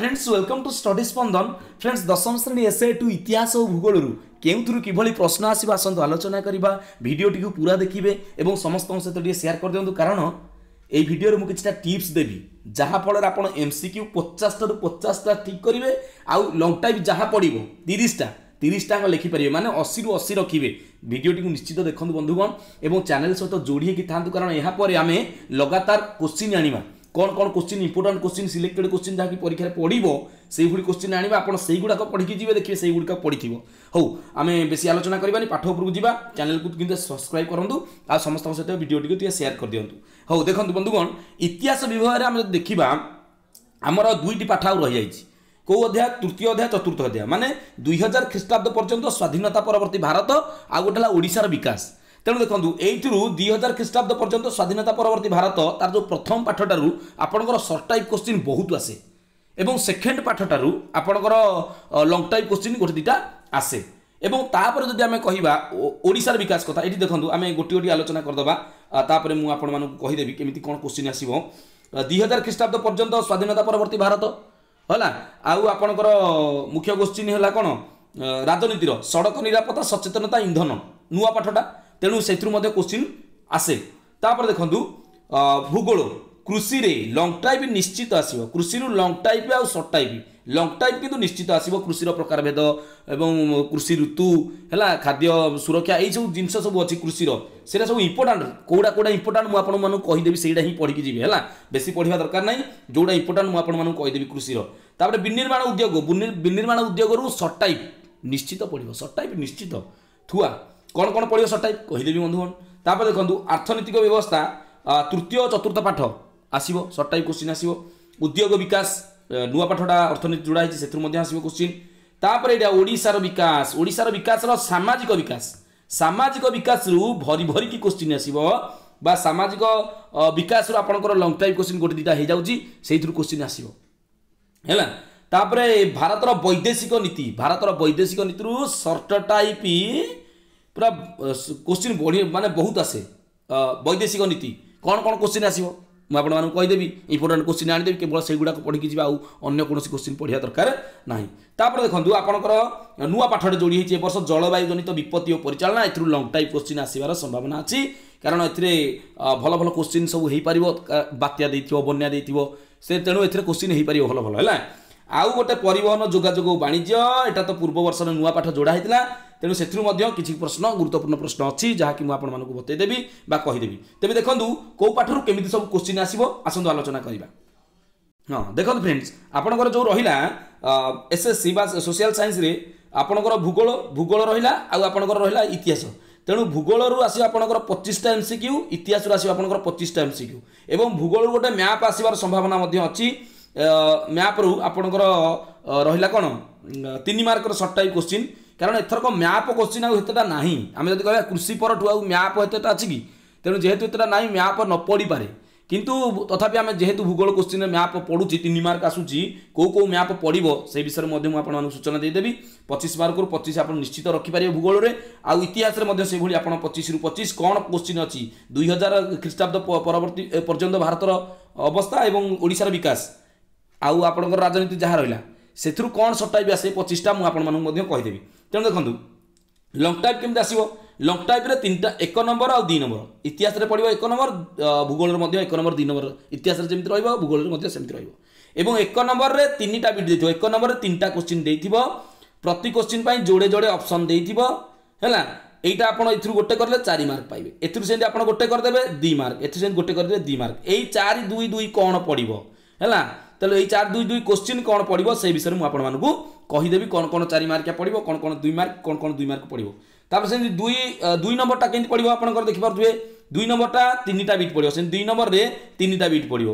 friends welcome to study Spandan friends দশম শ্রেণী এসে টু ইতিহাস ও ভূগোলর কেউথুর কিভাবে প্রশ্ন আসবে আসন্তু আলোচনা করা ভিডিওটি পুরা দেখবে এবং সমস্ত সহ টিকিয়ে সেয়ার করে দিও কারণ এই ভিডিওরে মু কিছুটা টিপস দেবি যাফଳରେ ଆପଣ ଏମ୍ ସି କ୍ୟୁ ପଚାଶଟାରୁ ପଚାଶଟା ଠିକ୍ କରିବେ ଆଉ ଲଙ୍ଗ୍ ଟାଇପ୍ ଯାହା ପଡ଼ିବ ତିରିଶଟା ତିରିଶଟାଙ୍କ ଲେଖିପାରିବେ ମାନେ ଅଶୀରୁ ଅଶୀ ରଖିବେ ଭିଡ଼ିଓଟିକୁ ନିଶ୍ଚିତ ଦେଖନ୍ତୁ ବନ୍ଧୁଗଣ ଏବଂ ଚ୍ୟାନେଲ୍ ସହିତ ଯୋଡ଼ି ହେଇକି ଥାଆନ୍ତୁ କାରଣ ଏହାପରେ ଆମେ ଲଗାତାର କୋଶ୍ଚିନ୍ ଆଣିବା কোণ কোণ question important question selected question যাকি পরীক্ষায় পড়ব সেইভাবে কোশ্চিন আনবা আপনার সেইগুড়া পড়ি যাবে দেখবে সেইগুড়া পড়ি হো আমি বেশি আলোচনা করবানি পাঠ উপরক যা চ্যানেলকে কিন্তু সবসক্রাইব করতু আর সমস্ত সহ ভিডিওটি টিকে সেয়ার করে দিও হো দেখুন বন্ধুগণ ইতিহাস বিভাগে আমি যদি দেখা আমার দুইটি পাঠ আউ রয়েছে কেউ অধ্যায় তৃতীয় অধ্যায় চতুর্থ অধ্যায় মানে দুই হাজার খ্রিস্টাব্দ পর্যন্ত স্বাধীনতা পরবর্তী ভারত আউ গোটে হল ওড়িশার বিকাশ তেমন দেখুন এইটু দুই হাজার ଖ୍ରୀଷ୍ଟାବ୍ଦ পর্যন্ত স্বাধীনতা পরবর্তী ভারত তার যে প্রথম পাঠটার আপনার সর্ট টাইপ কোশ্চিন ବହୁତ আসে এবং সেকেন্ড পাঠটার আপনার লং টাইপ কোশ্চিন গোটে দুইটা আসে এবং তাপরে যদি আমি কহা ওড়শার বিকাশ কথা এটি দেখুন আমি গোটি গোটি আলোচনা করেদেবা তাপরে মু আপনার কহিদেবি কমিটি কোণ কোশ্চিন আসব দুই হাজার খ্রিস্টাব্দ পর্যন্ত স্বাধীনতা পরবর্তী ভারত হলা আউ আপনার মুখ্য কোশ্চিন হল কোণ রাজনীতির সড়ক নিরাপত্তা সচেতনতা ইন্ধন নূয়া পাঠটা ତେଣୁ ସେଥିରୁ ମଧ୍ୟ କୋଶ୍ଚିନ୍ ଆସେ ତାପରେ ଦେଖନ୍ତୁ ଭୂଗୋଳ କୃଷିରେ ଲଙ୍ଗ ଟାଇପ୍ ନିଶ୍ଚିତ ଆସିବ କୃଷିରୁ ଲଙ୍ଗ ଟାଇପ୍ ଆଉ ସର୍ଟ ଟାଇପ୍ ଲଙ୍ଗ୍ ଟାଇପ୍ କିନ୍ତୁ ନିଶ୍ଚିତ ଆସିବ କୃଷିର ପ୍ରକାରଭେଦ ଏବଂ କୃଷି ଋତୁ ହେଲା ଖାଦ୍ୟ ସୁରକ୍ଷା ଏଇସବୁ ଜିନିଷ ସବୁ ଅଛି କୃଷିର ସେଇଟା ସବୁ ଇମ୍ପୋର୍ଟାଣ୍ଟ କେଉଁଟା କେଉଁଟା ଇମ୍ପୋର୍ଟାଣ୍ଟ ମୁଁ ଆପଣମାନଙ୍କୁ କହିଦେବି ସେଇଟା ହିଁ ପଢ଼ିକି ଯିବି ହେଲା ବେଶୀ ପଢ଼ିବା ଦରକାର ନାହିଁ ଯେଉଁଟା ଇମ୍ପୋର୍ଟାଣ୍ଟ ମୁଁ ଆପଣମାନଙ୍କୁ କହିଦେବି କୃଷିର ତାପରେ ବିନିର୍ମାଣ ଉଦ୍ୟୋଗ ବିନିର୍ମାଣ ଉଦ୍ୟୋଗରୁ ସର୍ଟ ଟାଇପ୍ ନିଶ୍ଚିତ ପଡ଼ିବ ସର୍ଟ ଟାଇପ୍ ନିଶ୍ଚିତ ଥୁଆ କ'ଣ କ'ଣ ପଡ଼ିବ ସଟ୍ ଟାଇପ୍ କହିଦେବି ବନ୍ଧୁଗଣ ତାପରେ ଦେଖନ୍ତୁ ଆର୍ଥନୈତିକ ବ୍ୟବସ୍ଥା ତୃତୀୟ ଚତୁର୍ଥ ପାଠ ଆସିବ ସଟ୍ ଟାଇପ୍ କୋଶ୍ଚିନ୍ ଆସିବ ଉଦ୍ୟୋଗ ବିକାଶ ନୂଆ ପାଠଟା ଅର୍ଥନୀତି ଯୋଡ଼ା ହେଇଛି ସେଥିରୁ ମଧ୍ୟ ଆସିବ କୋଶ୍ଚିନ୍ ତାପରେ ଏଇଟା ଓଡ଼ିଶାର ବିକାଶ ଓଡ଼ିଶାର ବିକାଶର ସାମାଜିକ ବିକାଶ ସାମାଜିକ ବିକାଶରୁ ଭରି ଭରିକି କୋଶ୍ଚିନ୍ ଆସିବ ବା ସାମାଜିକ ବିକାଶରୁ ଆପଣଙ୍କର ଲଙ୍ଗ ଟାଇପ୍ କୋଶ୍ଚିନ୍ ଗୋଟେ ଦୁଇଟା ହେଇଯାଉଛି ସେଇଥିରୁ କୋଶ୍ଚିନ୍ ଆସିବ ହେଲା ତାପରେ ଭାରତର ବୈଦେଶିକ ନୀତି ଭାରତର ବୈଦେଶିକ ନୀତିରୁ ସର୍ଟ ଟାଇପ୍ ପୁରା କୋଶ୍ଚିନ୍ ବଢ଼ି ମାନେ ବହୁତ ଆସେ ବୈଦେଶିକ ନୀତି କ'ଣ କ'ଣ କୋଶ୍ଚିନ୍ ଆସିବ ମୁଁ ଆପଣମାନଙ୍କୁ କହିଦେବି ଇମ୍ପୋର୍ଟାଣ୍ଟ କୋଶ୍ଚିନ୍ ଆଣିଦେବି କେବଳ ସେଗୁଡ଼ାକ ପଢ଼ିକି ଯିବା ଆଉ ଅନ୍ୟ କୌଣସି କୋଶ୍ଚିନ୍ ପଢ଼ିବା ଦରକାର ନାହିଁ ତାପରେ ଦେଖନ୍ତୁ ଆପଣଙ୍କର ନୂଆ ପାଠରେ ଯୋଡ଼ି ହେଇଛି ଏବର୍ଷ ଜଳବାୟୁ ଜନିତ ବିପତ୍ତି ଓ ପରିଚାଳନା ଏଥିରୁ ଲଙ୍ଗ ଟାଇପ୍ କୋଶ୍ଚିନ୍ ଆସିବାର ସମ୍ଭାବନା ଅଛି କାରଣ ଏଥିରେ ଭଲ ଭଲ କୋଶ୍ଚିନ୍ ସବୁ ହେଇପାରିବ ବାତ୍ୟା ଦେଇଥିବ ବନ୍ୟା ଦେଇଥିବ ସେ ତେଣୁ ଏଥିରେ କୋଶ୍ଚିନ୍ ହେଇପାରିବ ଭଲ ଭଲ ହେଲା ଆଉ ଗୋଟେ ପରିବହନ ଯୋଗାଯୋଗ ବାଣିଜ୍ୟ ଏଇଟା ତ ପୂର୍ବ ବର୍ଷର ନୂଆ ପାଠ ଯୋଡ଼ା ହେଇଥିଲା ତେଣୁ ସେଥିରୁ ମଧ୍ୟ କିଛି ପ୍ରଶ୍ନ ଗୁରୁତ୍ୱପୂର୍ଣ୍ଣ ପ୍ରଶ୍ନ ଅଛି ଯାହାକି ମୁଁ ଆପଣମାନଙ୍କୁ ବତେଇଦେବି ବା କହିଦେବି ତେବେ ଦେଖନ୍ତୁ କେଉଁ ପାଠରୁ କେମିତି ସବୁ କୋଶ୍ଚିନ୍ ଆସିବ ଆସନ୍ତୁ ଆଲୋଚନା କରିବା ହଁ ଦେଖନ୍ତୁ ଫ୍ରେଣ୍ଡସ୍ ଆପଣଙ୍କର ଯେଉଁ ରହିଲା ଏସ୍ଏସ୍ସି ବା ସୋସିଆଲ ସାଇନ୍ସରେ ଆପଣଙ୍କର ଭୂଗୋଳ ଭୂଗୋଳ ରହିଲା ଆଉ ଆପଣଙ୍କର ରହିଲା ଇତିହାସ ତେଣୁ ଭୂଗୋଳରୁ ଆସିବ ଆପଣଙ୍କର ପଚିଶଟା ଏମ୍ ସି କ୍ୟୁ ଇତିହାସରୁ ଆସିବ ଆପଣଙ୍କର ପଚିଶଟା ଏମ୍ ସି କ୍ୟୁ ଏବଂ ଭୂଗୋଳରୁ ଗୋଟେ ମ୍ୟାପ୍ ଆସିବାର ସମ୍ଭାବନା ମଧ୍ୟ ଅଛି ମ୍ୟାପ୍ରୁ ଆପଣଙ୍କର ରହିଲା କ'ଣ ତିନି ମାର୍କର ସର୍ଟ ଟାଇପ୍ କୋଶ୍ଚିନ୍ କାରଣ ଏଥରକ ମ୍ୟାପ୍ କୋଶ୍ଚିନ୍ ଆଉ ଏତେଟା ନାହିଁ ଆମେ ଯଦି କହିବା କୃଷି ପରଠୁ ଆଉ ମ୍ୟାପ୍ ଏତେଟା ଅଛି କି ତେଣୁ ଯେହେତୁ ଏତେଟା ନାହିଁ ମ୍ୟାପ୍ ନ ପଡ଼ିପାରେ କିନ୍ତୁ ତଥାପି ଆମେ ଯେହେତୁ ଭୂଗୋଳ କୋଶ୍ଚିନ୍ରେ ମ୍ୟାପ୍ ପଡ଼ୁଛି ତିନି ମାର୍କ ଆସୁଛି କେଉଁ କେଉଁ ମ୍ୟାପ୍ ପଡ଼ିବ ସେ ବିଷୟରେ ମଧ୍ୟ ମୁଁ ଆପଣମାନଙ୍କୁ ସୂଚନା ଦେଇଦେବି ପଚିଶ ମାର୍କରୁ ପଚିଶ ଆପଣ ନିଶ୍ଚିତ ରଖିପାରିବେ ଭୂଗୋଳରେ ଆଉ ଇତିହାସରେ ମଧ୍ୟ ସେଭଳି ଆପଣ ପଚିଶରୁ ପଚିଶ କ'ଣ କୋଶ୍ଚିନ୍ ଅଛି ଦୁଇ ହଜାର ଖ୍ରୀଷ୍ଟାବ୍ଦ ପରବର୍ତ୍ତୀ ପର୍ଯ୍ୟନ୍ତ ଭାରତର ଅବସ୍ଥା ଏବଂ ଓଡ଼ିଶାର ବିକାଶ ଆଉ ଆପଣଙ୍କର ରାଜନୀତି ଯାହା ରହିଲା ସେଥିରୁ କ'ଣ ସଟାଇବେ ଆସେ ପଚିଶଟା ମୁଁ ଆପଣମାନଙ୍କୁ ମଧ୍ୟ କହିଦେବି ତେଣୁ ଦେଖନ୍ତୁ ଲଙ୍ଗ ଟାଇପ୍ କେମିତି ଆସିବ ଲଙ୍ଗ ଟାଇପ୍ରେ ତିନିଟା ଏକ ନମ୍ବର ଆଉ ଦୁଇ ନମ୍ବର ଇତିହାସରେ ପଡ଼ିବ ଏକ ନମ୍ବର ଭୂଗୋଳରେ ମଧ୍ୟ ଏକ ନମ୍ବର ଦୁଇ ନମ୍ବର ଇତିହାସରେ ଯେମିତି ରହିବ ଭୂଗୋଳରେ ମଧ୍ୟ ସେମିତି ରହିବ ଏବଂ ଏକ ନମ୍ବରରେ ତିନିଟା ବିଟ୍ ଦେଇଥିବ ଏକ ନମ୍ବରରେ ତିନିଟା କୋଶ୍ଚିନ୍ ଦେଇଥିବ ପ୍ରତି କୋଶ୍ଚିନ୍ ପାଇଁ ଯୋଡ଼େ ଯୋଡ଼େ ଅପସନ୍ ଦେଇଥିବ ହେଲା এইটা আপনার এর গোটে করলে চারি মার্ক পাইবে এর সেমি আপনার গোটে করেদেবে দুই মার্ক এর সেমি গোটে করেদেবে দুই মার্ক এই চারি দুই দুই কোণ পড়ব হ্যাঁ তাহলে এই চার দুই দুই কোশ্চিন କ'ଣ ପଡ଼ିବ সেই ବିଷୟରେ ମୁଁ ଆପଣମାନଙ୍କୁ କହିଦେବି କ'ଣ କ'ଣ ଚାରି ମାର୍କିଆ ପଡ଼ିବ କ'ଣ କ'ଣ ଦୁଇ ମାର୍କ କ'ଣ କ'ଣ ଦୁଇ ମାର୍କ ପଡ଼ିବ ତାପରେ ସେମିତି ଦୁଇ ଦୁଇ ନମ୍ବରଟା କେମିତି ପଡ଼ିବ ଆପଣଙ୍କର ଦେଖିପାରୁଥିବେ ଦୁଇ ନମ୍ବରଟା ତିନିଟା ବିଟ୍ ପଡ଼ିବ ସେମିତି ଦୁଇ ନମ୍ବରରେ ତିନିଟା ବିଟ୍ ପଡ଼ିବ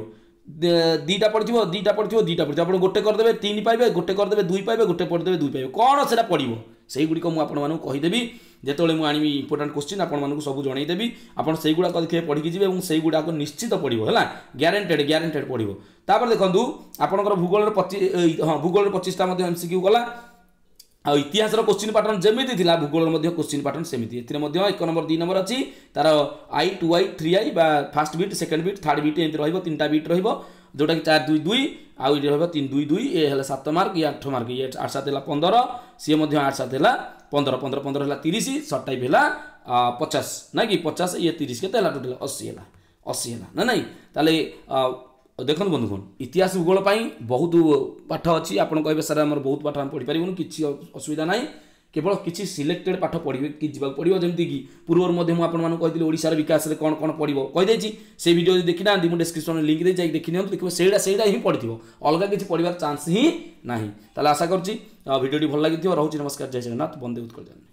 ଦୁଇଟା ପଡ଼ିଥିବ ଦୁଇଟା ପଡ଼ିଥିବ ଦୁଇଟା ପଡ଼ିଥିବ ଆପଣ ଗୋଟେ କରିଦେବେ ତିନି ପାଇବେ ଗୋଟେ କରିଦେବେ ଦୁଇ ପାଇବେ ଗୋଟେ ପଡ଼ିଦେବେ ଦୁଇ ପାଇବେ କ'ଣ ସେଇଟା ପଡ଼ିବ ସେଇଗୁଡ଼ିକ ମୁଁ ଆପଣମାନଙ୍କୁ କହିଦେବି যেতবে মু আনিবি ইম্পর্টাট কোশ্চিন আপনার সব জনাইদেবি আপনার সেইগুলা দেখে পড়ি যাবে এবং সেইগুলা নিশ্চিত পড়ব হল গ্যারেটেড গ্যারেটেড পড়ব তাপরে দেখুন আপনার ভূগোল পঁচিশ হ্যাঁ ভূগোল পচিশটা মধ্যে গলা ଆଉ ଇତିହାସର କୋଶ୍ଚିନ୍ ইতিহাসের ଯେମିତି ଥିଲା ଭୂଗୋଳର ମଧ୍ୟ କୋଶ୍ଚିନ୍ ପାଟର୍ନ ସେମିତି ଏଥିରେ ମଧ୍ୟ ଏକ ନମ୍ବର ଦୁଇ ନମ୍ବର ଅଛି ତାର I two I three I ବା first bit second bit third bit ଏମିତି ରହିବ ତିନିଟା ବିଟ୍ ରହିବ ଯେଉଁଟାକି ଚାରି ଦୁଇ ଦୁଇ ଆଉ ଏଇଠି ରହିବ ତିନି ଦୁଇ ଦୁଇ ଏ ହେଲା ସାତ ମାର୍କ ଇଏ ଆଠ ମାର୍କ ଇଏ ଆଠ ସାତ ହେଲା ପନ୍ଦର ସିଏ ମଧ୍ୟ ଆଠ ସାତ ହେଲା ପନ୍ଦର ପନ୍ଦର ପନ୍ଦର ହେଲା ତିରିଶ ସର୍ଟ ଟାଇପ୍ ହେଲା ପଚାଶ ନାଇଁ କି ପଚାଶ ଇଏ ତିରିଶ କେତେ ହେଲା ଟୋଟାଲ ଅଶୀ ହେଲା ଅଶୀ ହେଲା ନା ନାଇଁ ତାହେଲେ ଦେଖନ୍ତୁ ବନ୍ଧୁଗଣ ଇତିହାସ ଭୂଗୋଳ ପାଇଁ ବହୁତ ପାଠ ଅଛି ଆପଣ କହିବେ ସାର୍ ଆମର ବହୁତ ପାଠ ଆମେ ପଢ଼ିପାରିବୁନି କିଛି ଅସୁବିଧା ନାହିଁ কেবল কিছু সিলেক্টেড পাঠ পড়বে পড়িকি যাওয়া পড়ব কি পূর্বর মধ্যে আপনার কিন্তু ওড়শার বিকাশে কোণ কোণ পড়ব কেছি সেই ভিডিও যদি দেখি না ডেসক্রিপশন লিঙ্ক দিয়ে যাই দেখি নিহত দেখবে সেইটা সেইটা হি পড়ি অলগা কিছু পড়ার চান্স হি না তাহলে আশা করছি ভিডিওটি ভাল লাগি রয়েছে নমস্কার জয় জগন্নাথ বন্দে উৎকল জানি